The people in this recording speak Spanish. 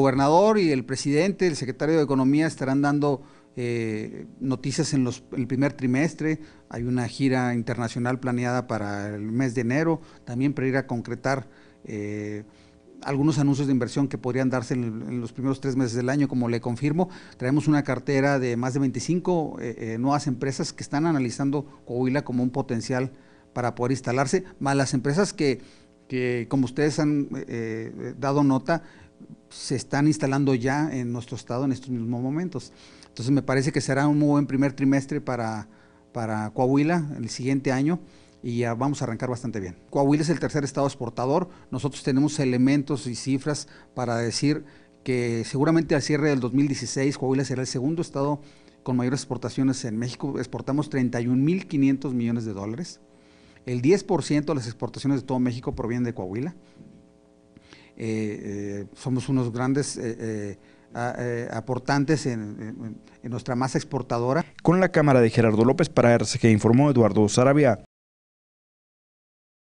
gobernador y el presidente, el secretario de Economía estarán dando eh, noticias en los, el primer trimestre. Hay una gira internacional planeada para el mes de enero, también para ir a concretar eh, algunos anuncios de inversión que podrían darse en, los primeros tres meses del año, como le confirmo. Traemos una cartera de más de 25 eh, nuevas empresas que están analizando Coahuila como un potencial para poder instalarse, más las empresas que, que como ustedes han dado nota, se están instalando ya en nuestro estado en estos mismos momentos. Entonces me parece que será un muy buen primer trimestre para, para Coahuila el siguiente año y ya vamos a arrancar bastante bien. Coahuila es el tercer estado exportador, nosotros tenemos elementos y cifras para decir que seguramente al cierre del 2016 Coahuila será el segundo estado con mayores exportaciones en México, exportamos 31.500 millones de dólares. El 10% de las exportaciones de todo México provienen de Coahuila, eh, eh, somos unos grandes eh, eh, aportantes en, nuestra masa exportadora. Con la cámara de Gerardo López para RCG informó Eduardo Sarabia.